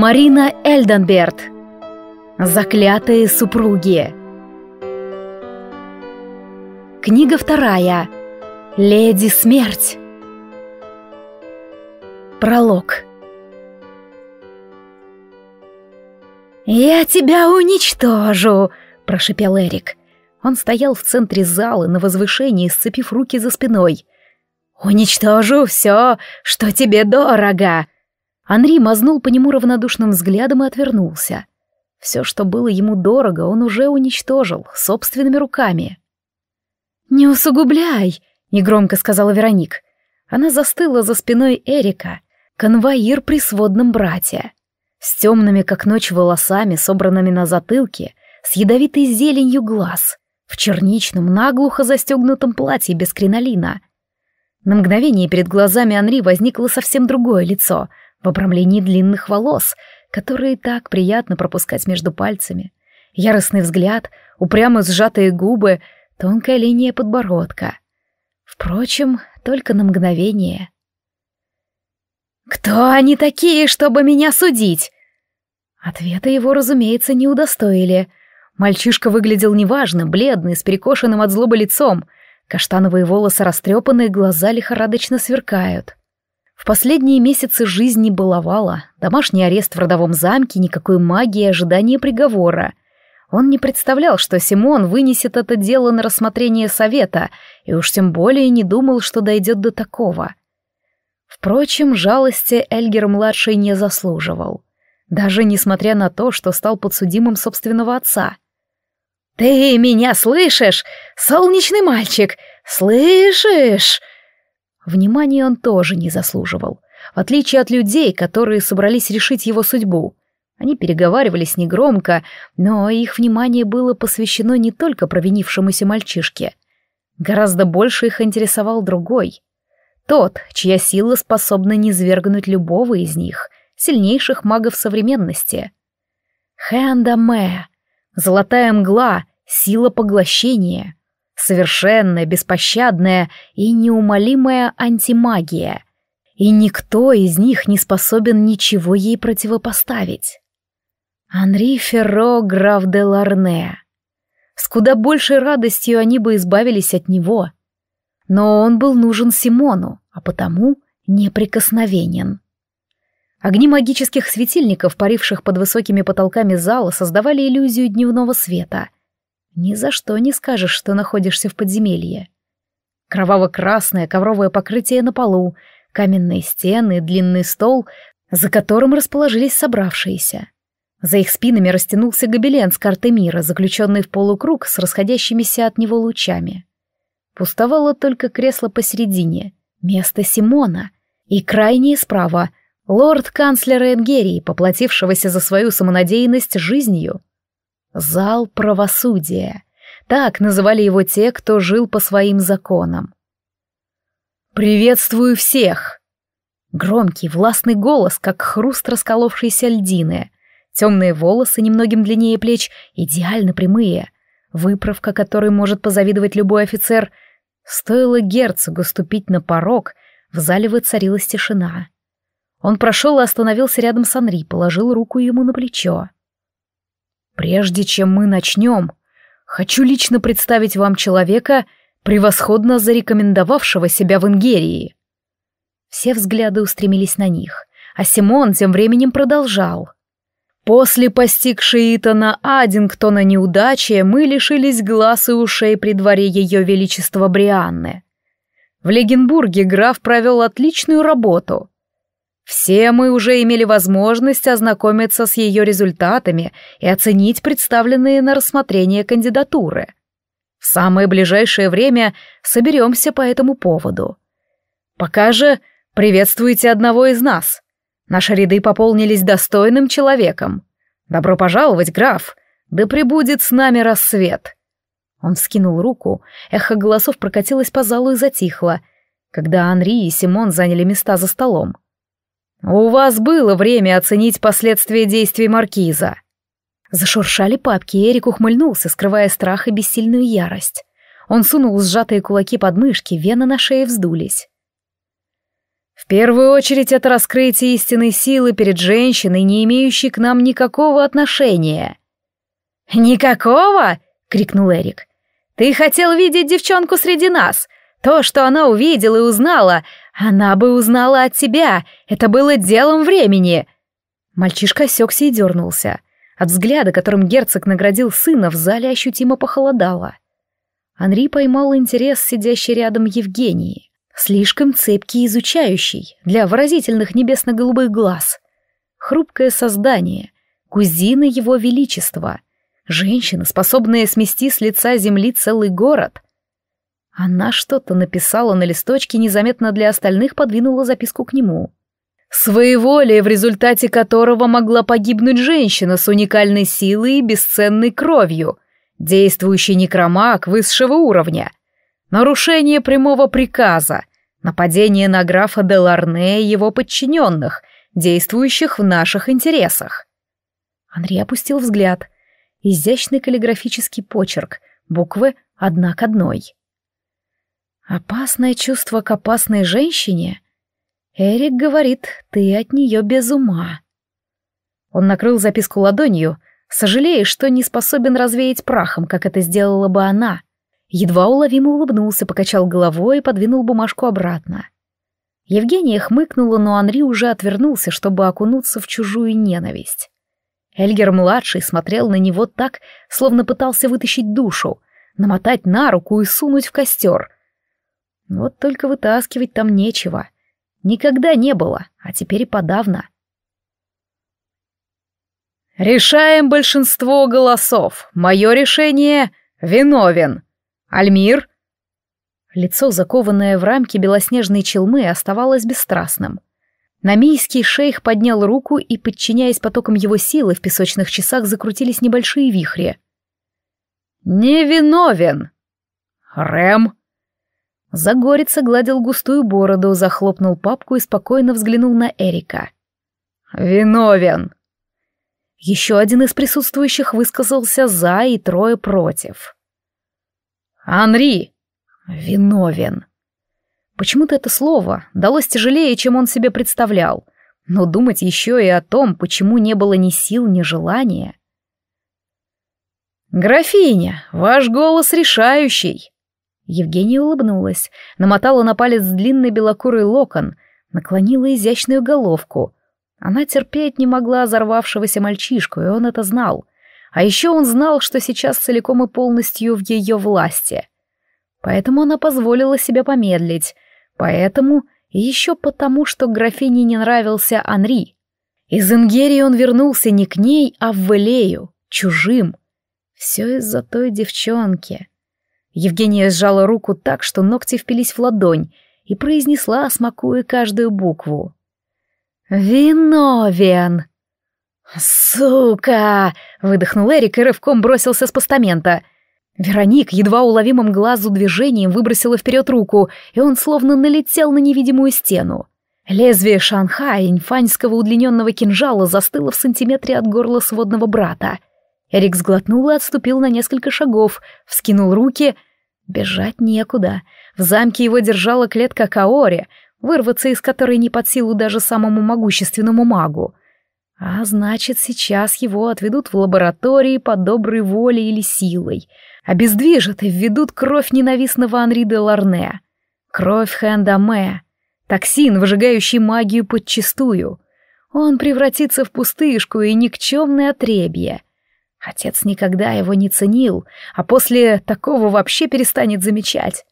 Марина Эльденберт. Заклятые супруги. Книга вторая. Леди Смерть. Пролог. «Я тебя уничтожу!» — прошипел Эрик. Он стоял в центре зала на возвышении, сцепив руки за спиной. «Уничтожу все, что тебе дорого!» Анри мазнул по нему равнодушным взглядом и отвернулся. Все, что было ему дорого, он уже уничтожил собственными руками. «Не усугубляй!» — негромко сказала Вероник. Она застыла за спиной Эрика, конвоир при сводном брате. С темными, как ночь, волосами, собранными на затылке, с ядовитой зеленью глаз, в черничном, наглухо застегнутом платье без кринолина. На мгновение перед глазами Анри возникло совсем другое лицо — в обрамлении длинных волос, которые так приятно пропускать между пальцами. Яростный взгляд, упрямо сжатые губы, тонкая линия подбородка. Впрочем, только на мгновение. «Кто они такие, чтобы меня судить?» Ответа его, разумеется, не удостоили. Мальчишка выглядел неважно, бледный, с перекошенным от злобы лицом. Каштановые волосы растрепаны, глаза лихорадочно сверкают. В последние месяцы жизни баловала. Домашний арест в родовом замке, никакой магии, ожидание приговора. Он не представлял, что Симон вынесет это дело на рассмотрение совета, и уж тем более не думал, что дойдет до такого. Впрочем, жалости Эльгер-младший не заслуживал. Даже несмотря на то, что стал подсудимым собственного отца. «Ты меня слышишь, солнечный мальчик? Слышишь?» Внимания он тоже не заслуживал. В отличие от людей, которые собрались решить его судьбу. Они переговаривались негромко, но их внимание было посвящено не только провинившемуся мальчишке. Гораздо больше их интересовал другой. Тот, чья сила способна низвергнуть любого из них, сильнейших магов современности. Мэ, золотая мгла, сила поглощения — Совершенная, беспощадная и неумолимая антимагия. И никто из них не способен ничего ей противопоставить. Анри Ферро, граф де Ларне. С куда большей радостью они бы избавились от него. Но он был нужен Симону, а потому неприкосновенен. Огни магических светильников, паривших под высокими потолками зала, создавали иллюзию дневного света — ни за что не скажешь, что находишься в подземелье. Кроваво-красное ковровое покрытие на полу, каменные стены, длинный стол, за которым расположились собравшиеся. За их спинами растянулся гобелен с карты мира, заключенный в полукруг с расходящимися от него лучами. Пустовало только кресло посередине, место Симона, и крайнее справа — лорд-канцлера Энгерии, поплатившегося за свою самонадеянность жизнью — Зал правосудия. Так называли его те, кто жил по своим законам. «Приветствую всех!» Громкий, властный голос, как хруст расколовшейся льдины. Темные волосы, немногим длиннее плеч, идеально прямые. Выправка, которой может позавидовать любой офицер. Стоило герцогу ступить на порог, в зале воцарилась тишина. Он прошел и остановился рядом с Анри, положил руку ему на плечо. Прежде чем мы начнем, хочу лично представить вам человека, превосходно зарекомендовавшего себя в Ингерии. Все взгляды устремились на них, а Симон тем временем продолжал. После постигшей Итана Аддингтона неудачи мы лишились глаз и ушей при дворе ее величества Брианны. В Легенбурге граф провел отличную работу — все мы уже имели возможность ознакомиться с ее результатами и оценить представленные на рассмотрение кандидатуры. В самое ближайшее время соберемся по этому поводу. Пока же приветствуйте одного из нас. Наши ряды пополнились достойным человеком. Добро пожаловать, граф. Да пребудет с нами рассвет. Он вскинул руку, эхо голосов прокатилось по залу и затихло, когда Анри и Симон заняли места за столом. У вас было время оценить последствия действий маркиза. Зашуршали папки, и Эрик ухмыльнулся, скрывая страх и бессильную ярость. Он сунул сжатые кулаки под мышки, вены на шее вздулись. В первую очередь это раскрытие истинной силы перед женщиной, не имеющей к нам никакого отношения. «Никакого?» — крикнул Эрик. «Ты хотел видеть девчонку среди нас. То, что она увидела и узнала, она бы узнала от тебя, это было делом времени. Мальчишка осекся и дернулся. От взгляда, которым герцог наградил сына, в зале ощутимо похолодало. Анри поймал интерес сидящей рядом Евгении. Слишком цепкий и изучающий, для выразительных небесно-голубых глаз. Хрупкое создание, кузина его величества. Женщина, способная смести с лица земли целый город — она что-то написала на листочке, незаметно для остальных подвинула записку к нему. «Своеволие, в результате которого могла погибнуть женщина с уникальной силой и бесценной кровью, действующий некромаг высшего уровня, нарушение прямого приказа, нападение на графа Деларне и его подчиненных, действующих в наших интересах». Анри опустил взгляд. Изящный каллиграфический почерк, буквы одна к одной. Опасное чувство к опасной женщине? Эрик говорит, ты от нее без ума. Он накрыл записку ладонью, сожалея, что не способен развеять прахом, как это сделала бы она. Едва уловимо улыбнулся, покачал головой и подвинул бумажку обратно. Евгения хмыкнула, но Анри уже отвернулся, чтобы окунуться в чужую ненависть. Эльгер-младший смотрел на него так, словно пытался вытащить душу, намотать на руку и сунуть в костер. Вот только вытаскивать там нечего. Никогда не было, а теперь и подавно. «Решаем большинство голосов. Мое решение — виновен. Альмир?» Лицо, закованное в рамки белоснежной челмы, оставалось бесстрастным. Намийский шейх поднял руку, и, подчиняясь потокам его силы, в песочных часах закрутились небольшие вихри. «Невиновен!» «Рэм!» Загорец гладил густую бороду, захлопнул папку и спокойно взглянул на Эрика. «Виновен!» Еще один из присутствующих высказался «за» и трое «против». «Анри!» «Виновен!» Почему-то это слово далось тяжелее, чем он себе представлял, но думать еще и о том, почему не было ни сил, ни желания. «Графиня, ваш голос решающий!» Евгения улыбнулась, намотала на палец длинный белокурый локон, наклонила изящную головку. Она терпеть не могла взорвавшегося мальчишку, и он это знал. А еще он знал, что сейчас целиком и полностью в ее власти. Поэтому она позволила себе помедлить. Поэтому и еще потому, что графине не нравился Анри. Из Ингерии он вернулся не к ней, а в Элею, чужим. Все из-за той девчонки. Евгения сжала руку так, что ногти впились в ладонь, и произнесла, смакуя каждую букву. «Виновен!» «Сука!» — выдохнул Эрик и рывком бросился с постамента. Вероник едва уловимым глазу движением выбросила вперед руку, и он словно налетел на невидимую стену. Лезвие шанхая инфаньского удлиненного кинжала застыло в сантиметре от горла сводного брата — Эрик сглотнул и отступил на несколько шагов, вскинул руки, Бежать некуда. В замке его держала клетка Каори, вырваться из которой не под силу даже самому могущественному магу. А значит, сейчас его отведут в лаборатории по доброй воле или силой. Обездвижат и введут кровь ненавистного Анри де Ларне. Кровь Хэндаме. Токсин, выжигающий магию подчистую. Он превратится в пустышку и никчемное отребье. Отец никогда его не ценил, а после такого вообще перестанет замечать.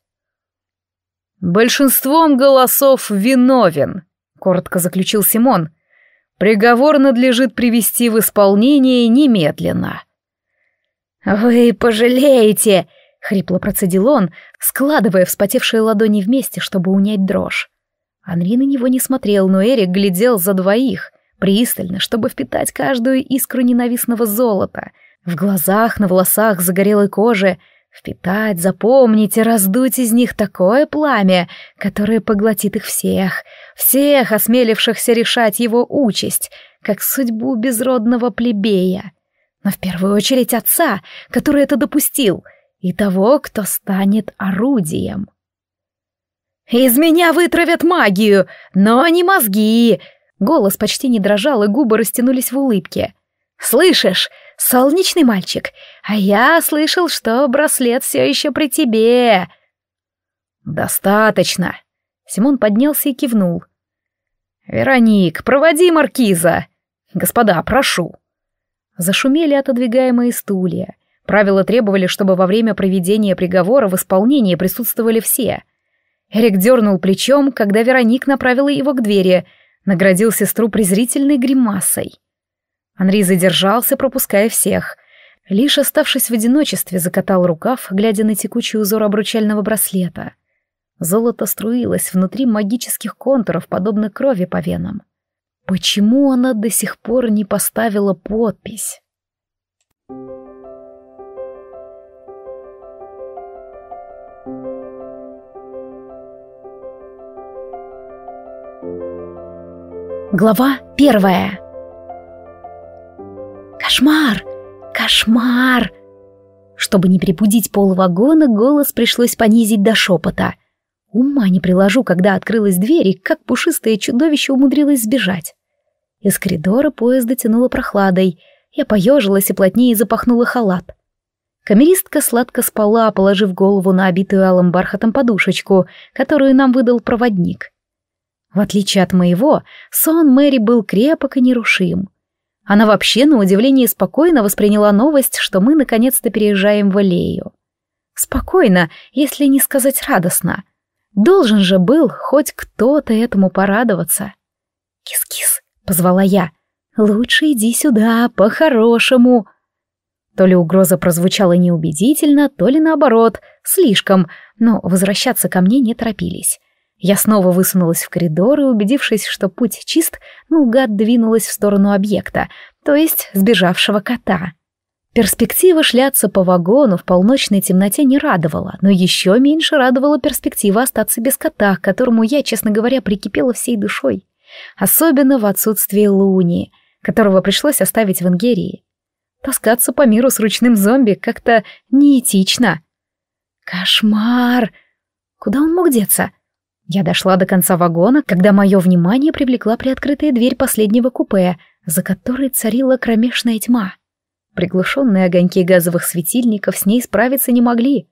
«Большинством голосов виновен», — коротко заключил Симон. «Приговор надлежит привести в исполнение немедленно». «Вы пожалеете», — хрипло процедил он, складывая вспотевшие ладони вместе, чтобы унять дрожь. Анри на него не смотрел, но Эрик глядел за двоих, пристально, чтобы впитать каждую искру ненавистного золота. В глазах, на волосах, загорелой коже. Впитать, запомнить и раздуть из них такое пламя, которое поглотит их всех, всех осмелившихся решать его участь, как судьбу безродного плебея. Но в первую очередь отца, который это допустил, и того, кто станет орудием. «Из меня вытравят магию, но не мозги!» Голос почти не дрожал, и губы растянулись в улыбке. «Слышишь, солнечный мальчик, а я слышал, что браслет все еще при тебе!» «Достаточно!» Симон поднялся и кивнул. «Вероник, проводи маркиза! Господа, прошу!» Зашумели отодвигаемые стулья. Правила требовали, чтобы во время проведения приговора в исполнении присутствовали все. Эрик дернул плечом, когда Вероник направила его к двери — наградил сестру презрительной гримасой. Анри задержался, пропуская всех. Лишь оставшись в одиночестве, закатал рукав, глядя на текучий узор обручального браслета. Золото струилось внутри магических контуров, подобно крови по венам. Почему она до сих пор не поставила подпись? Глава первая. Кошмар! Кошмар! Чтобы не припудить полвагона, голос пришлось понизить до шепота. Ума не приложу, когда открылась дверь и как пушистое чудовище умудрилось сбежать. Из коридора поезда тянуло прохладой. Я поежилась и плотнее запахнула халат. Камеристка сладко спала, положив голову на обитую алым бархатом подушечку, которую нам выдал проводник — в отличие от моего, сон Мэри был крепок и нерушим. Она вообще, на удивление, спокойно восприняла новость, что мы наконец-то переезжаем в Аллею. Спокойно, если не сказать радостно. Должен же был хоть кто-то этому порадоваться. «Кис-кис», — позвала я, — «лучше иди сюда, по-хорошему». То ли угроза прозвучала неубедительно, то ли наоборот, слишком, но возвращаться ко мне не торопились. Я снова высунулась в коридор и, убедившись, что путь чист, наугад двинулась в сторону объекта, то есть сбежавшего кота. Перспектива шляться по вагону в полночной темноте не радовала, но еще меньше радовала перспектива остаться без кота, к которому я, честно говоря, прикипела всей душой. Особенно в отсутствии Луни, которого пришлось оставить в Ингерии. Таскаться по миру с ручным зомби как-то неэтично. Кошмар! Куда он мог деться? — я дошла до конца вагона, когда мое внимание привлекла приоткрытая дверь последнего купе, за которой царила кромешная тьма. Приглушенные огоньки газовых светильников с ней справиться не могли.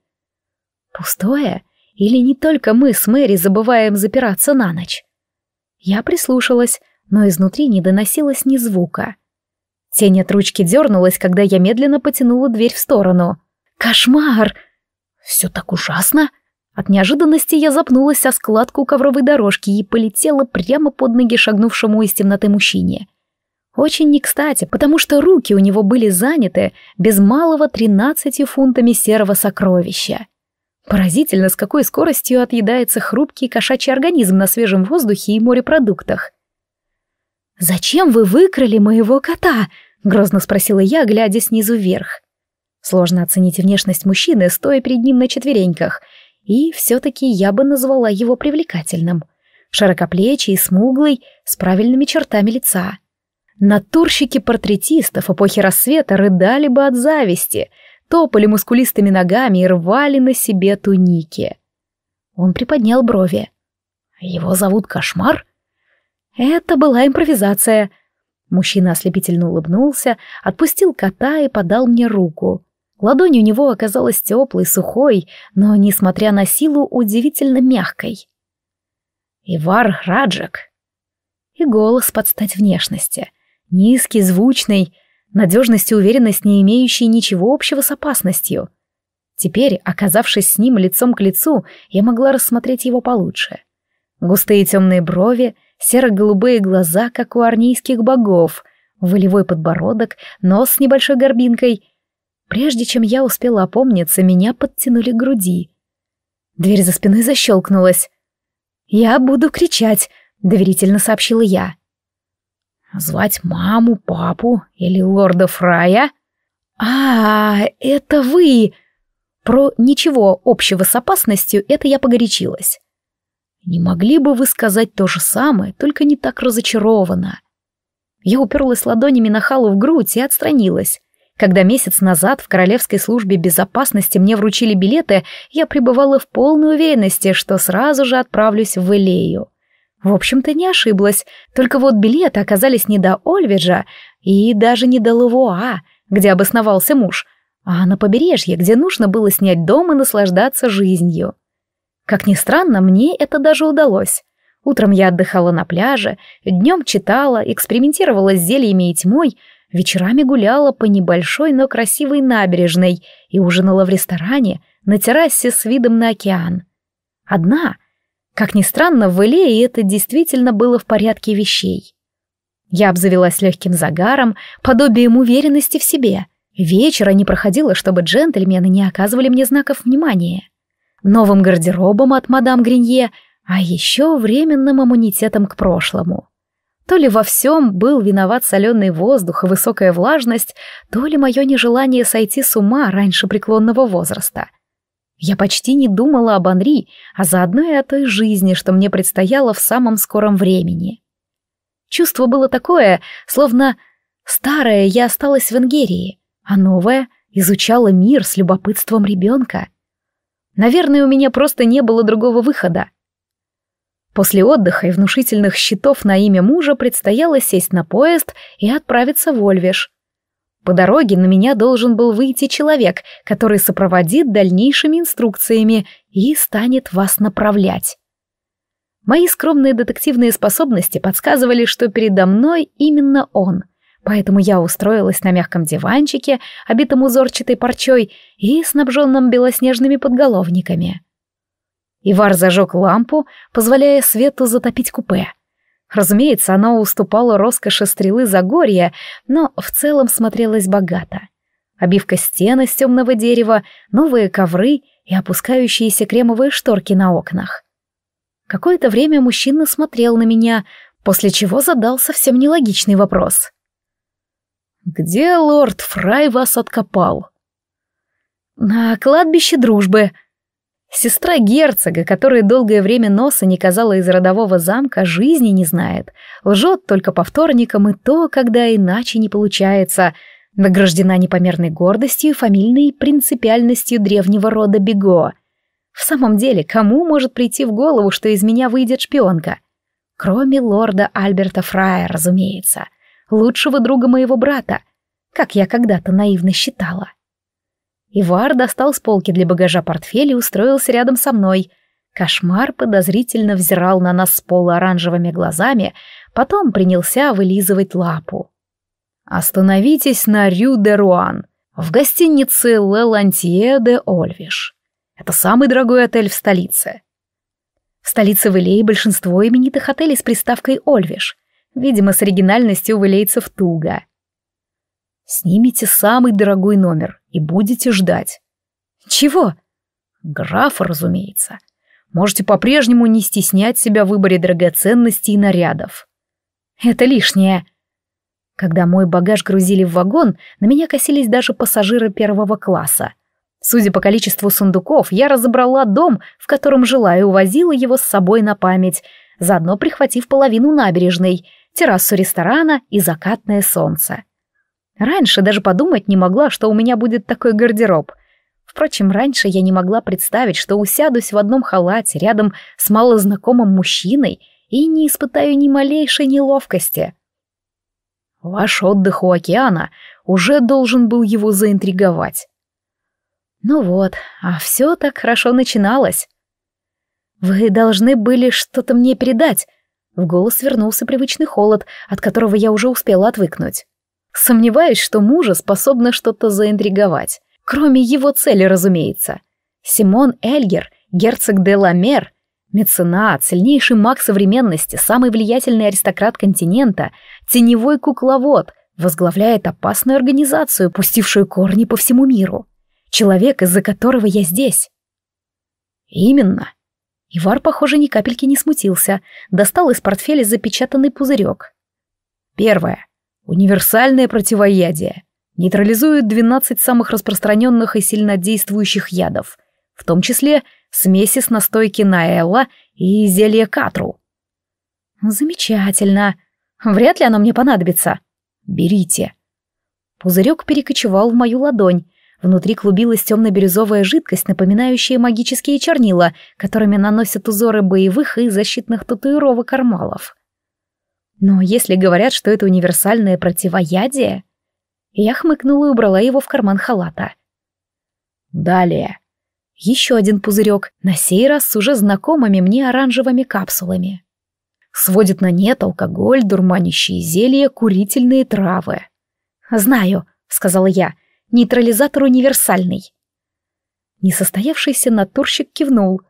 Пустое? Или не только мы с Мэри забываем запираться на ночь? Я прислушалась, но изнутри не доносилось ни звука. Тень от ручки дернулась, когда я медленно потянула дверь в сторону. «Кошмар!» «Все так ужасно!» От неожиданности я запнулась о складку ковровой дорожки и полетела прямо под ноги шагнувшему из темноты мужчине. Очень не кстати, потому что руки у него были заняты без малого 13 фунтами серого сокровища. Поразительно, с какой скоростью отъедается хрупкий кошачий организм на свежем воздухе и морепродуктах. «Зачем вы выкрали моего кота?» — грозно спросила я, глядя снизу вверх. Сложно оценить внешность мужчины, стоя перед ним на четвереньках — и все-таки я бы назвала его привлекательным. Широкоплечий смуглый, с правильными чертами лица. Натурщики портретистов эпохи рассвета рыдали бы от зависти, топали мускулистыми ногами и рвали на себе туники. Он приподнял брови. «Его зовут Кошмар?» Это была импровизация. Мужчина ослепительно улыбнулся, отпустил кота и подал мне руку. Ладонь у него оказалась теплой, сухой, но, несмотря на силу, удивительно мягкой. «Ивар Раджак!» И голос под стать внешности. Низкий, звучный, надежность и уверенность, не имеющие ничего общего с опасностью. Теперь, оказавшись с ним лицом к лицу, я могла рассмотреть его получше. Густые темные брови, серо-голубые глаза, как у арнийских богов, волевой подбородок, нос с небольшой горбинкой — Прежде чем я успела опомниться, меня подтянули к груди. Дверь за спиной защелкнулась. «Я буду кричать», — доверительно сообщила я. «Звать маму, папу или лорда Фрая?» «А, -а это вы!» Про ничего общего с опасностью это я погорячилась. «Не могли бы вы сказать то же самое, только не так разочарованно?» Я уперлась ладонями на халу в грудь и отстранилась. Когда месяц назад в Королевской службе безопасности мне вручили билеты, я пребывала в полной уверенности, что сразу же отправлюсь в Элею. В общем-то, не ошиблась, только вот билеты оказались не до Ольвиджа и даже не до Лавуа, где обосновался муж, а на побережье, где нужно было снять дом и наслаждаться жизнью. Как ни странно, мне это даже удалось. Утром я отдыхала на пляже, днем читала, экспериментировала с зельями и тьмой — Вечерами гуляла по небольшой, но красивой набережной и ужинала в ресторане на террасе с видом на океан. Одна. Как ни странно, в Элее это действительно было в порядке вещей. Я обзавелась легким загаром, подобием уверенности в себе. Вечера не проходило, чтобы джентльмены не оказывали мне знаков внимания. Новым гардеробом от мадам Гринье, а еще временным иммунитетом к прошлому. То ли во всем был виноват соленый воздух и высокая влажность, то ли мое нежелание сойти с ума раньше преклонного возраста. Я почти не думала об Анри, а заодно и о той жизни, что мне предстояло в самом скором времени. Чувство было такое, словно старое я осталась в Ингерии, а новое изучала мир с любопытством ребенка. Наверное, у меня просто не было другого выхода. После отдыха и внушительных счетов на имя мужа предстояло сесть на поезд и отправиться в Ольвеш. По дороге на меня должен был выйти человек, который сопроводит дальнейшими инструкциями и станет вас направлять. Мои скромные детективные способности подсказывали, что передо мной именно он, поэтому я устроилась на мягком диванчике, обитом узорчатой парчой и снабженном белоснежными подголовниками. Ивар зажег лампу, позволяя свету затопить купе. Разумеется, оно уступало роскоши стрелы Загорья, но в целом смотрелось богато. Обивка стен из темного дерева, новые ковры и опускающиеся кремовые шторки на окнах. Какое-то время мужчина смотрел на меня, после чего задал совсем нелогичный вопрос. «Где лорд Фрай вас откопал?» «На кладбище дружбы», Сестра герцога, которая долгое время носа не казала из родового замка, жизни не знает. Лжет только по вторникам и то, когда иначе не получается. Награждена непомерной гордостью и фамильной принципиальностью древнего рода Бего. В самом деле, кому может прийти в голову, что из меня выйдет шпионка? Кроме лорда Альберта Фрая, разумеется. Лучшего друга моего брата, как я когда-то наивно считала. Ивар достал с полки для багажа портфель и устроился рядом со мной. Кошмар подозрительно взирал на нас с полуоранжевыми глазами, потом принялся вылизывать лапу. «Остановитесь на Рю-де-Руан, в гостинице Лелантье де Ольвиш. Это самый дорогой отель в столице». В столице Вэлей большинство именитых отелей с приставкой «Ольвиш». Видимо, с оригинальностью вылейцев туго. «Снимите самый дорогой номер», и будете ждать. Чего? Графа, разумеется. Можете по-прежнему не стеснять себя в выборе драгоценностей и нарядов. Это лишнее. Когда мой багаж грузили в вагон, на меня косились даже пассажиры первого класса. Судя по количеству сундуков, я разобрала дом, в котором жила, и увозила его с собой на память, заодно прихватив половину набережной, террасу ресторана и закатное солнце. Раньше даже подумать не могла, что у меня будет такой гардероб. Впрочем, раньше я не могла представить, что усядусь в одном халате рядом с малознакомым мужчиной и не испытаю ни малейшей неловкости. Ваш отдых у океана уже должен был его заинтриговать. Ну вот, а все так хорошо начиналось. Вы должны были что-то мне передать. В голос вернулся привычный холод, от которого я уже успела отвыкнуть. Сомневаюсь, что мужа способно что-то заинтриговать. Кроме его цели, разумеется. Симон Эльгер, герцог де Ламер, меценат, сильнейший маг современности, самый влиятельный аристократ континента, теневой кукловод, возглавляет опасную организацию, пустившую корни по всему миру. Человек, из-за которого я здесь. Именно. Ивар, похоже, ни капельки не смутился. Достал из портфеля запечатанный пузырек. Первое. Универсальное противоядие. Нейтрализует 12 самых распространенных и сильнодействующих ядов, в том числе смеси с настойки Наэла и зелья Катру. Замечательно. Вряд ли оно мне понадобится. Берите. Пузырек перекочевал в мою ладонь. Внутри клубилась темно-бирюзовая жидкость, напоминающая магические чернила, которыми наносят узоры боевых и защитных татуировок армалов. Но если говорят, что это универсальное противоядие... Я хмыкнула и убрала его в карман халата. Далее. Еще один пузырек, на сей раз с уже знакомыми мне оранжевыми капсулами. Сводит на нет алкоголь, дурманящие зелья, курительные травы. «Знаю», — сказала я, — «нейтрализатор универсальный». Несостоявшийся натурщик кивнул.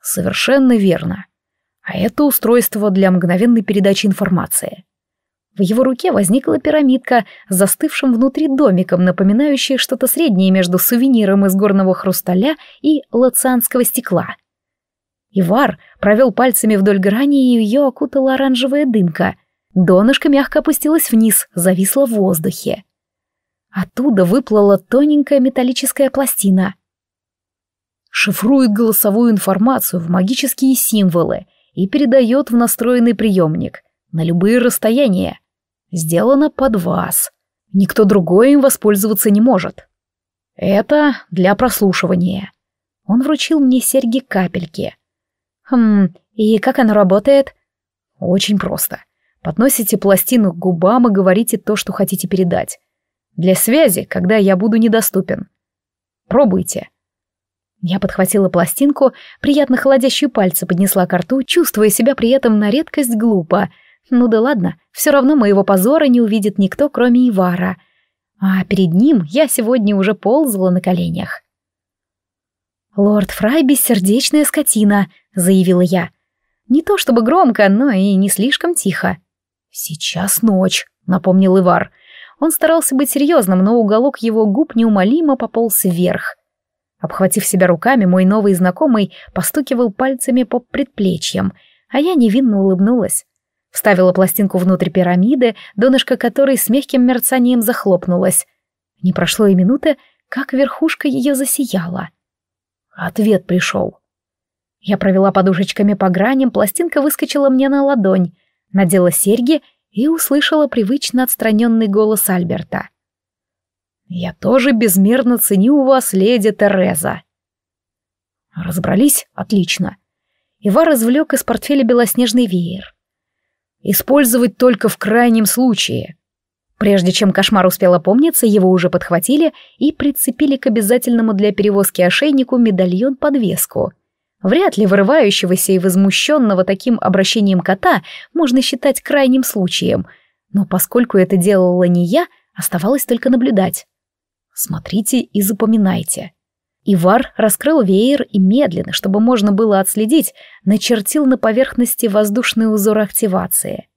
«Совершенно верно а это устройство для мгновенной передачи информации. В его руке возникла пирамидка с застывшим внутри домиком, напоминающая что-то среднее между сувениром из горного хрусталя и лацианского стекла. Ивар провел пальцами вдоль грани, и ее окутала оранжевая дымка. Донышко мягко опустилось вниз, зависло в воздухе. Оттуда выплыла тоненькая металлическая пластина. Шифрует голосовую информацию в магические символы, и передает в настроенный приемник на любые расстояния. Сделано под вас. Никто другой им воспользоваться не может. Это для прослушивания. Он вручил мне серьги-капельки. Хм, и как оно работает? Очень просто. Подносите пластину к губам и говорите то, что хотите передать. Для связи, когда я буду недоступен. Пробуйте. Я подхватила пластинку, приятно холодящие пальцы поднесла к рту, чувствуя себя при этом на редкость глупо. Ну да ладно, все равно моего позора не увидит никто, кроме Ивара. А перед ним я сегодня уже ползала на коленях. «Лорд Фрай бессердечная скотина», — заявила я. Не то чтобы громко, но и не слишком тихо. «Сейчас ночь», — напомнил Ивар. Он старался быть серьезным, но уголок его губ неумолимо пополз вверх — Обхватив себя руками, мой новый знакомый постукивал пальцами по предплечьям, а я невинно улыбнулась. Вставила пластинку внутрь пирамиды, донышко которой с мягким мерцанием захлопнулось. Не прошло и минуты, как верхушка ее засияла. Ответ пришел. Я провела подушечками по граням, пластинка выскочила мне на ладонь, надела серьги и услышала привычно отстраненный голос Альберта. Я тоже безмерно ценю вас, леди Тереза. Разобрались? Отлично. Ива развлек из портфеля белоснежный веер. Использовать только в крайнем случае. Прежде чем кошмар успел опомниться, его уже подхватили и прицепили к обязательному для перевозки ошейнику медальон-подвеску. Вряд ли вырывающегося и возмущенного таким обращением кота можно считать крайним случаем, но поскольку это делала не я, оставалось только наблюдать. Смотрите и запоминайте. Ивар раскрыл веер и медленно, чтобы можно было отследить, начертил на поверхности воздушный узор активации.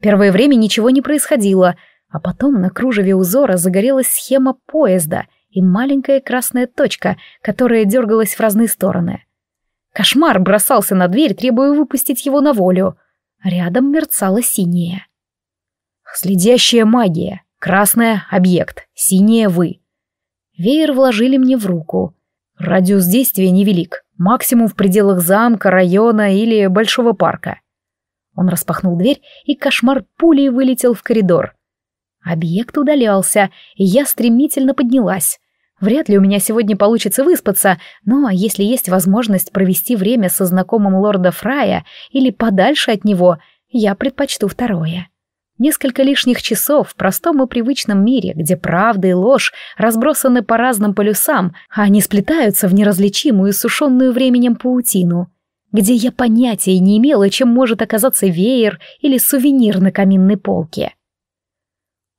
Первое время ничего не происходило, а потом на кружеве узора загорелась схема поезда и маленькая красная точка, которая дергалась в разные стороны. Кошмар бросался на дверь, требуя выпустить его на волю. Рядом мерцало синее. «Следящая магия. Красная — объект. Синее вы. Веер вложили мне в руку. Радиус действия невелик, максимум в пределах замка, района или большого парка. Он распахнул дверь, и кошмар пулей вылетел в коридор. Объект удалялся, и я стремительно поднялась. Вряд ли у меня сегодня получится выспаться, но если есть возможность провести время со знакомым лорда Фрая или подальше от него, я предпочту второе. Несколько лишних часов в простом и привычном мире, где правда и ложь разбросаны по разным полюсам, а они сплетаются в неразличимую, сушенную временем паутину, где я понятия не имела, чем может оказаться веер или сувенир на каминной полке.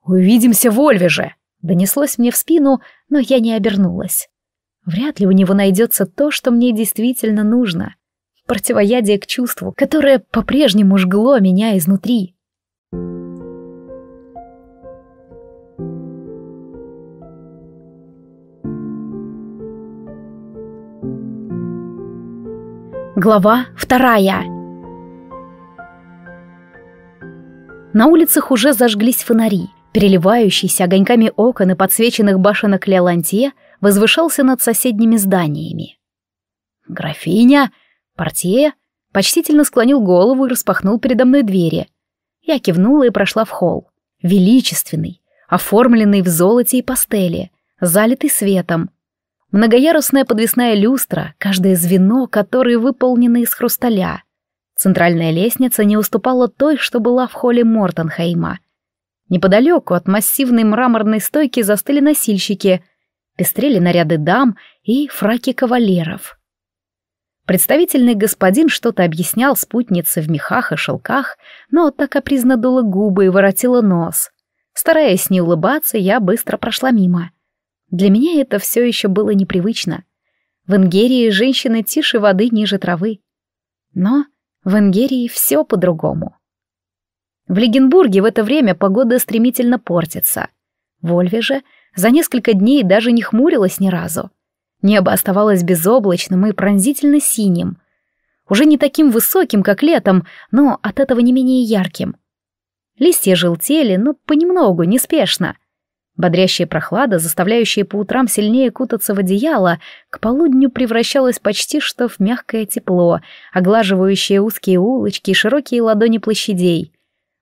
«Увидимся в Ольвеже!» — донеслось мне в спину, но я не обернулась. Вряд ли у него найдется то, что мне действительно нужно. Противоядие к чувству, которое по-прежнему жгло меня изнутри. Глава вторая. На улицах уже зажглись фонари. Переливающийся огоньками окон и подсвеченных башенок Леолантье возвышался над соседними зданиями. «Графиня!» Портье почтительно склонил голову и распахнул передо мной двери. Я кивнула и прошла в холл. Величественный, оформленный в золоте и пастели, залитый светом — Многоярусная подвесная люстра, каждое звено которой выполнено из хрусталя. Центральная лестница не уступала той, что была в холле Мортенхейма. Неподалеку от массивной мраморной стойки застыли носильщики, пестрели наряды дам и фраки кавалеров. Представительный господин что-то объяснял спутнице в мехах и шелках, но так опризна дула губы и воротила нос. Стараясь не улыбаться, я быстро прошла мимо. — для меня это все еще было непривычно. В Ингерии женщины тише воды ниже травы. Но в Ингерии все по-другому. В Легенбурге в это время погода стремительно портится. В Ольве же за несколько дней даже не хмурилась ни разу. Небо оставалось безоблачным и пронзительно синим. Уже не таким высоким, как летом, но от этого не менее ярким. Листья желтели, но понемногу, неспешно. Бодрящая прохлада, заставляющая по утрам сильнее кутаться в одеяло, к полудню превращалась почти что в мягкое тепло, оглаживающее узкие улочки и широкие ладони площадей.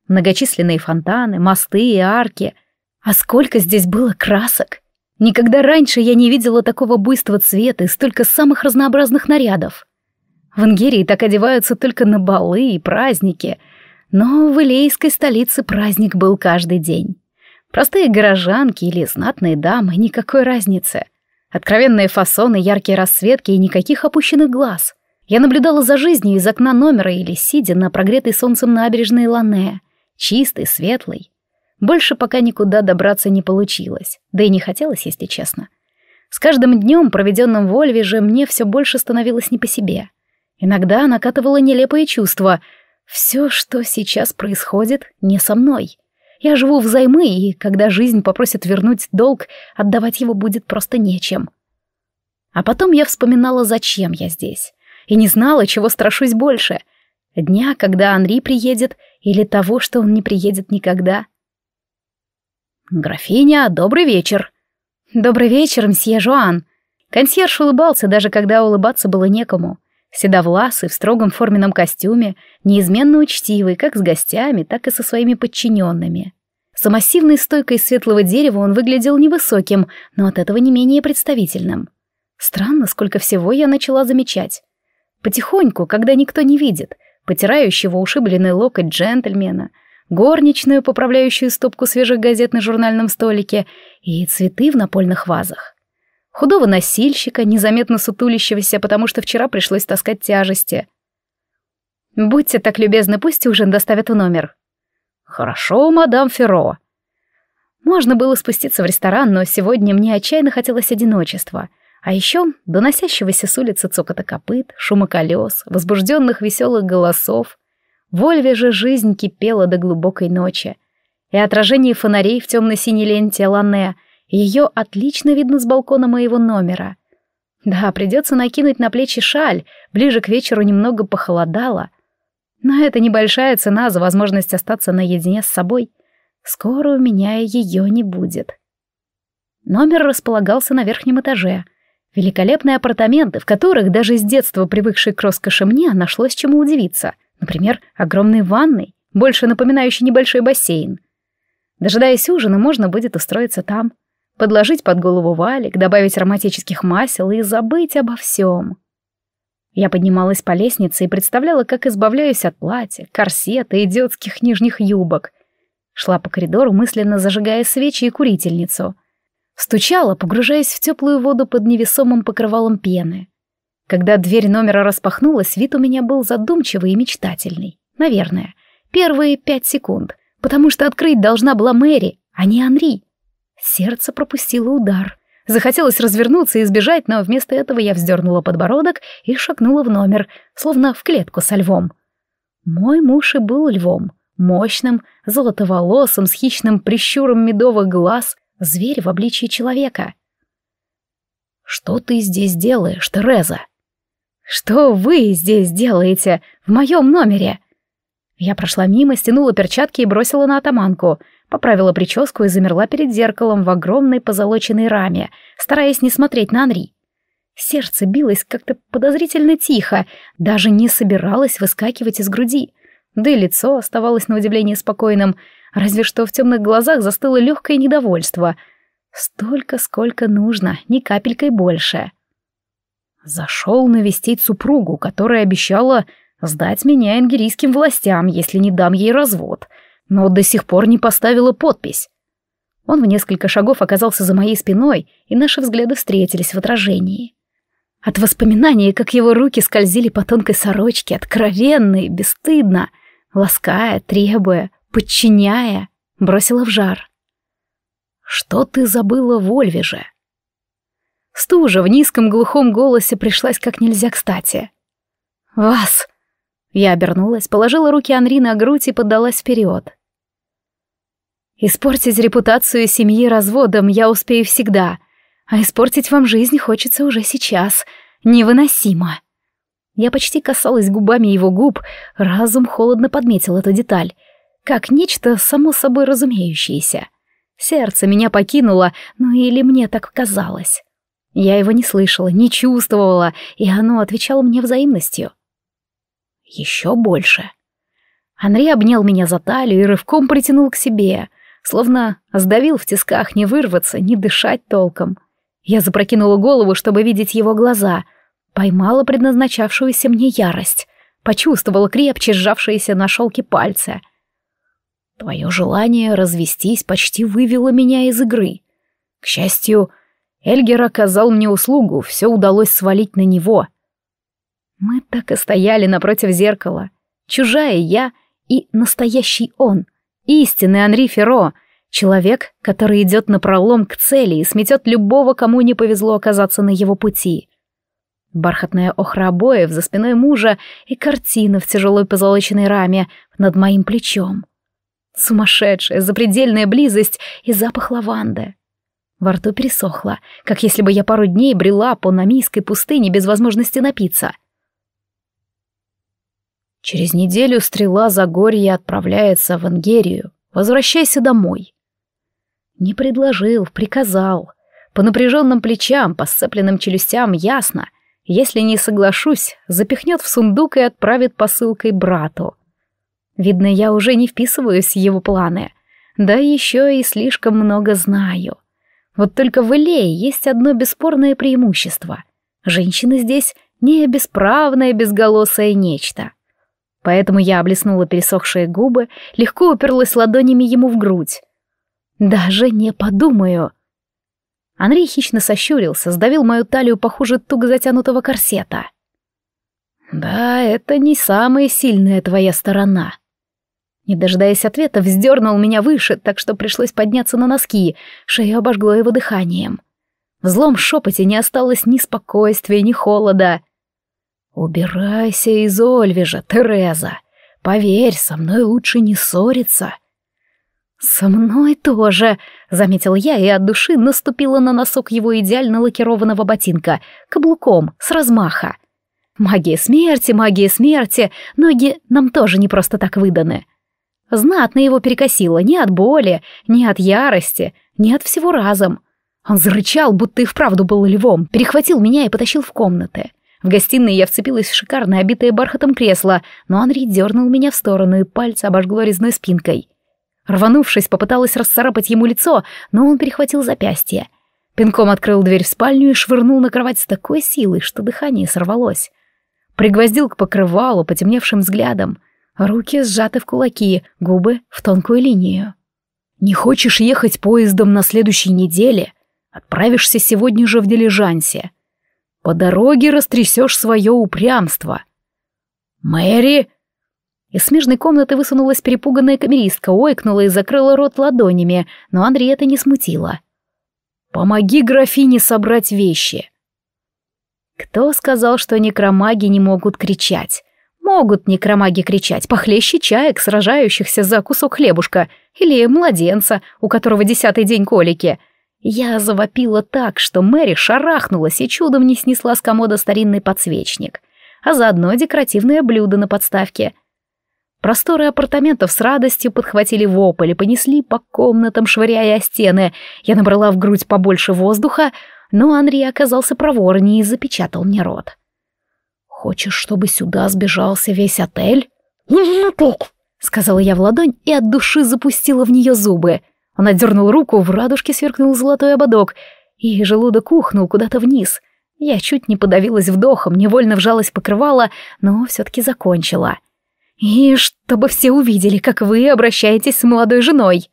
Многочисленные фонтаны, мосты и арки. А сколько здесь было красок! Никогда раньше я не видела такого буйства цвета и столько самых разнообразных нарядов. В Ангерии так одеваются только на балы и праздники, но в Илейской столице праздник был каждый день. Простые горожанки или знатные дамы, никакой разницы. Откровенные фасоны, яркие расцветки и никаких опущенных глаз. Я наблюдала за жизнью из окна номера или сидя на прогретой солнцем набережной Лане. Чистый, светлый. Больше пока никуда добраться не получилось, да и не хотелось, если честно. С каждым днем, проведенным в Ольве же, мне все больше становилось не по себе. Иногда накатывало нелепое чувство. Все, что сейчас происходит, не со мной. Я живу взаймы, и когда жизнь попросит вернуть долг, отдавать его будет просто нечем. А потом я вспоминала, зачем я здесь, и не знала, чего страшусь больше — дня, когда Анри приедет, или того, что он не приедет никогда. «Графиня, добрый вечер!» «Добрый вечер, мсье Жоан!» Консьерж улыбался, даже когда улыбаться было некому — Седовласый, в строгом форменном костюме, неизменно учтивый как с гостями, так и со своими подчиненными. За массивной стойкой светлого дерева он выглядел невысоким, но от этого не менее представительным. Странно, сколько всего я начала замечать. Потихоньку, когда никто не видит, потирающего ушибленный локоть джентльмена, горничную, поправляющую стопку свежих газет на журнальном столике, и цветы в напольных вазах худого носильщика, незаметно сутулящегося, потому что вчера пришлось таскать тяжести. «Будьте так любезны, пусть ужин доставят в номер». «Хорошо, мадам Ферро». Можно было спуститься в ресторан, но сегодня мне отчаянно хотелось одиночества, а еще доносящегося с улицы цокота копыт, шума колес, возбужденных веселых голосов. В Ольве же жизнь кипела до глубокой ночи, и отражение фонарей в темно-синей ленте Ланне — ее отлично видно с балкона моего номера. Да, придется накинуть на плечи шаль, ближе к вечеру немного похолодало. Но это небольшая цена за возможность остаться наедине с собой. Скоро у меня ее не будет. Номер располагался на верхнем этаже. Великолепные апартаменты, в которых даже с детства привыкшей к роскоши мне нашлось чему удивиться. Например, огромной ванной, больше напоминающей небольшой бассейн. Дожидаясь ужина, можно будет устроиться там подложить под голову валик, добавить ароматических масел и забыть обо всем. Я поднималась по лестнице и представляла, как избавляюсь от платья, корсета и детских нижних юбок. Шла по коридору, мысленно зажигая свечи и курительницу. Стучала, погружаясь в теплую воду под невесомым покрывалом пены. Когда дверь номера распахнулась, вид у меня был задумчивый и мечтательный. Наверное. Первые пять секунд. Потому что открыть должна была Мэри, а не Анри. Сердце пропустило удар. Захотелось развернуться и сбежать, но вместо этого я вздернула подбородок и шагнула в номер, словно в клетку со львом. Мой муж и был львом, мощным, золотоволосым, с хищным прищуром медовых глаз, зверь в обличии человека. «Что ты здесь делаешь, Тереза?» «Что вы здесь делаете в моем номере?» Я прошла мимо, стянула перчатки и бросила на атаманку, поправила прическу и замерла перед зеркалом в огромной позолоченной раме, стараясь не смотреть на Анри. Сердце билось как-то подозрительно тихо, даже не собиралось выскакивать из груди. Да и лицо оставалось на удивление спокойным, разве что в темных глазах застыло легкое недовольство. Столько, сколько нужно, ни капелькой больше. Зашел навестить супругу, которая обещала сдать меня ингерийским властям, если не дам ей развод, но до сих пор не поставила подпись. Он в несколько шагов оказался за моей спиной, и наши взгляды встретились в отражении. От воспоминаний, как его руки скользили по тонкой сорочке, откровенно и бесстыдно, лаская, требуя, подчиняя, бросила в жар. «Что ты забыла в Ольвеже?» Стужа в низком глухом голосе пришлась как нельзя кстати. «Вас!» Я обернулась, положила руки Анри на грудь и поддалась вперед. Испортить репутацию семьи разводом я успею всегда, а испортить вам жизнь хочется уже сейчас. Невыносимо. Я почти касалась губами его губ, разум холодно подметил эту деталь, как нечто само собой разумеющееся. Сердце меня покинуло, ну или мне так казалось. Я его не слышала, не чувствовала, и оно отвечало мне взаимностью еще больше. Анри обнял меня за талию и рывком притянул к себе, словно сдавил в тисках не вырваться, не дышать толком. Я запрокинула голову, чтобы видеть его глаза, поймала предназначавшуюся мне ярость, почувствовала крепче сжавшиеся на шелке пальцы. Твое желание развестись почти вывело меня из игры. К счастью, Эльгер оказал мне услугу, все удалось свалить на него — мы так и стояли напротив зеркала. Чужая я и настоящий он. Истинный Анри Ферро. Человек, который идет на пролом к цели и сметет любого, кому не повезло оказаться на его пути. Бархатная охра обоев за спиной мужа и картина в тяжелой позолоченной раме над моим плечом. Сумасшедшая, запредельная близость и запах лаванды. Во рту пересохло, как если бы я пару дней брела по намийской пустыне без возможности напиться — Через неделю стрела Загорья отправляется в Ангерию. Возвращайся домой. Не предложил, приказал. По напряженным плечам, по сцепленным челюстям ясно. Если не соглашусь, запихнет в сундук и отправит посылкой брату. Видно, я уже не вписываюсь в его планы. Да еще и слишком много знаю. Вот только в Илее есть одно бесспорное преимущество. Женщина здесь не бесправное безголосое нечто — Поэтому я облеснула пересохшие губы, легко уперлась ладонями ему в грудь. «Даже не подумаю!» Андрей хищно сощурился, сдавил мою талию, похоже, туго затянутого корсета. «Да, это не самая сильная твоя сторона». Не дожидаясь ответа, вздернул меня выше, так что пришлось подняться на носки, шею обожгло его дыханием. В злом шепоте не осталось ни спокойствия, ни холода. «Убирайся из Ольвежа, Тереза! Поверь, со мной лучше не ссориться!» «Со мной тоже», — заметил я и от души наступила на носок его идеально лакированного ботинка, каблуком, с размаха. «Магия смерти, магия смерти, ноги нам тоже не просто так выданы». Знатно его перекосило ни от боли, ни от ярости, ни от всего разом. Он зарычал, будто и вправду был львом, перехватил меня и потащил в комнаты. В гостиной я вцепилась в шикарно обитое бархатом кресло, но Анри дернул меня в сторону и пальцы обожгло резной спинкой. Рванувшись, попыталась расцарапать ему лицо, но он перехватил запястье. Пинком открыл дверь в спальню и швырнул на кровать с такой силой, что дыхание сорвалось. Пригвоздил к покрывалу потемневшим взглядом. Руки сжаты в кулаки, губы в тонкую линию. «Не хочешь ехать поездом на следующей неделе? Отправишься сегодня же в дилижансе», по дороге растрясешь свое упрямство. Мэри! Из смежной комнаты высунулась перепуганная камеристка, ойкнула и закрыла рот ладонями, но Андрей это не смутило. «Помоги графине собрать вещи!» Кто сказал, что некромаги не могут кричать? Могут некромаги кричать похлеще чаек, сражающихся за кусок хлебушка, или младенца, у которого десятый день колики — я завопила так, что Мэри шарахнулась и чудом не снесла с комода старинный подсвечник, а заодно декоративное блюдо на подставке. Просторы апартаментов с радостью подхватили вопль и понесли по комнатам, швыряя о стены. Я набрала в грудь побольше воздуха, но Анри оказался проворнее и запечатал мне рот. «Хочешь, чтобы сюда сбежался весь отель?» «Не знаток», — сказала я в ладонь и от души запустила в нее зубы — она дернула руку, в радужке сверкнул золотой ободок, и желудок ухнул куда-то вниз. Я чуть не подавилась вдохом, невольно вжалась покрывала, но все-таки закончила. «И чтобы все увидели, как вы обращаетесь с молодой женой!»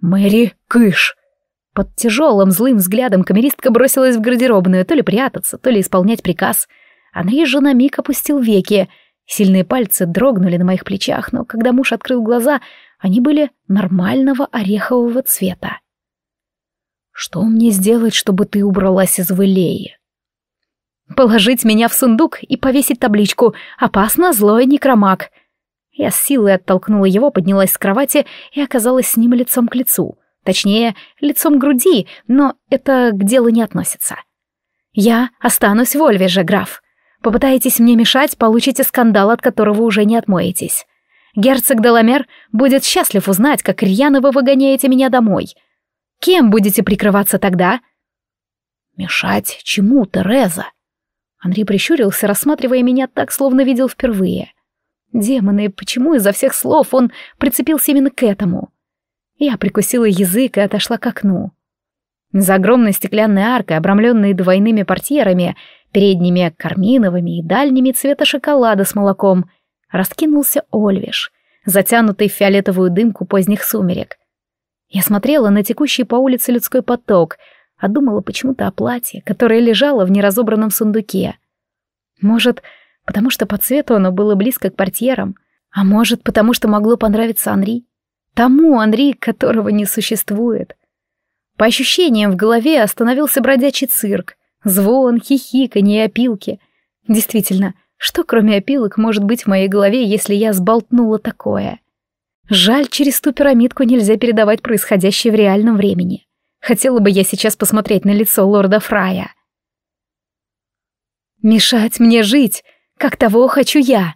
«Мэри Кыш!» Под тяжелым злым взглядом камеристка бросилась в гардеробную, то ли прятаться, то ли исполнять приказ. Андрей же на миг опустил веки. Сильные пальцы дрогнули на моих плечах, но когда муж открыл глаза, они были нормального орехового цвета. «Что мне сделать, чтобы ты убралась из Вэлеи?» «Положить меня в сундук и повесить табличку «Опасно, злой некромак». Я с силой оттолкнула его, поднялась с кровати и оказалась с ним лицом к лицу. Точнее, лицом к груди, но это к делу не относится. «Я останусь в Ольвеже, граф. Попытаетесь мне мешать, получите скандал, от которого уже не отмоетесь. Герцог Деламер будет счастлив узнать, как рьяно вы выгоняете меня домой. Кем будете прикрываться тогда?» «Мешать чему, Тереза?» Анри прищурился, рассматривая меня так, словно видел впервые. «Демоны, почему изо всех слов он прицепился именно к этому?» Я прикусила язык и отошла к окну. За огромной стеклянной аркой, обрамленной двойными портьерами, передними карминовыми и дальними цвета шоколада с молоком — раскинулся Ольвиш, затянутый в фиолетовую дымку поздних сумерек. Я смотрела на текущий по улице людской поток, а думала почему-то о платье, которое лежало в неразобранном сундуке. Может, потому что по цвету оно было близко к портьерам, а может, потому что могло понравиться Анри, тому Анри, которого не существует. По ощущениям в голове остановился бродячий цирк, звон, хихиканье и опилки. Действительно, что кроме опилок может быть в моей голове, если я сболтнула такое? Жаль, через ту пирамидку нельзя передавать происходящее в реальном времени. Хотела бы я сейчас посмотреть на лицо лорда Фрая. «Мешать мне жить, как того хочу я!»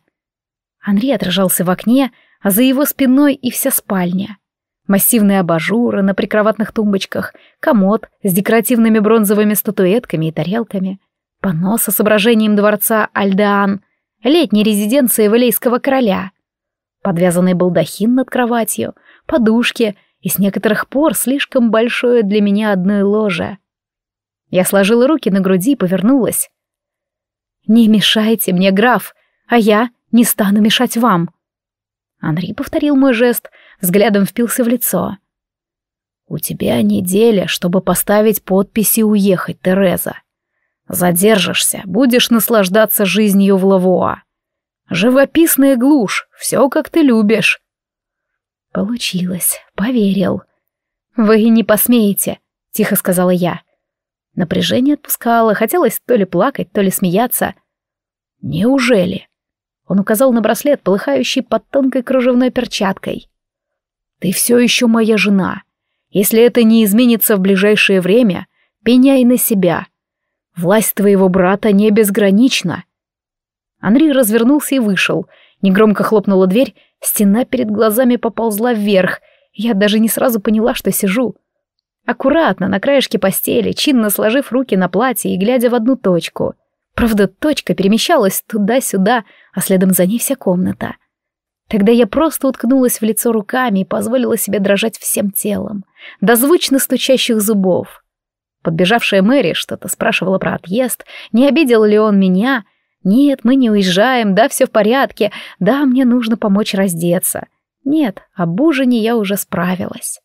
Анри отражался в окне, а за его спиной и вся спальня. Массивные абажуры на прикроватных тумбочках, комод с декоративными бронзовыми статуэтками и тарелками — Понос с изображением дворца Альдаан, летней резиденции Валейского короля. Подвязанный балдахин над кроватью, подушки и с некоторых пор слишком большое для меня одно ложе. Я сложила руки на груди и повернулась. «Не мешайте мне, граф, а я не стану мешать вам». Анри повторил мой жест, взглядом впился в лицо. «У тебя неделя, чтобы поставить подписи и уехать, Тереза. Задержишься, будешь наслаждаться жизнью в Лавуа. Живописная глушь, все как ты любишь. Получилось, поверил. Вы не посмеете, тихо сказала я. Напряжение отпускало, хотелось то ли плакать, то ли смеяться. Неужели? Он указал на браслет, полыхающий под тонкой кружевной перчаткой. Ты все еще моя жена. Если это не изменится в ближайшее время, пеняй на себя — Власть твоего брата не безгранична. Анри развернулся и вышел. Негромко хлопнула дверь, стена перед глазами поползла вверх. Я даже не сразу поняла, что сижу. Аккуратно, на краешке постели, чинно сложив руки на платье и глядя в одну точку. Правда, точка перемещалась туда-сюда, а следом за ней вся комната. Тогда я просто уткнулась в лицо руками и позволила себе дрожать всем телом, до звучно стучащих зубов. Подбежавшая Мэри что-то спрашивала про отъезд, не обидел ли он меня. «Нет, мы не уезжаем, да, все в порядке, да, мне нужно помочь раздеться». Нет, об ужине я уже справилась.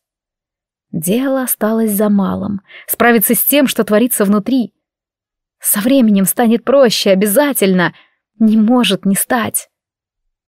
Дело осталось за малым — справиться с тем, что творится внутри. Со временем станет проще, обязательно. Не может не стать.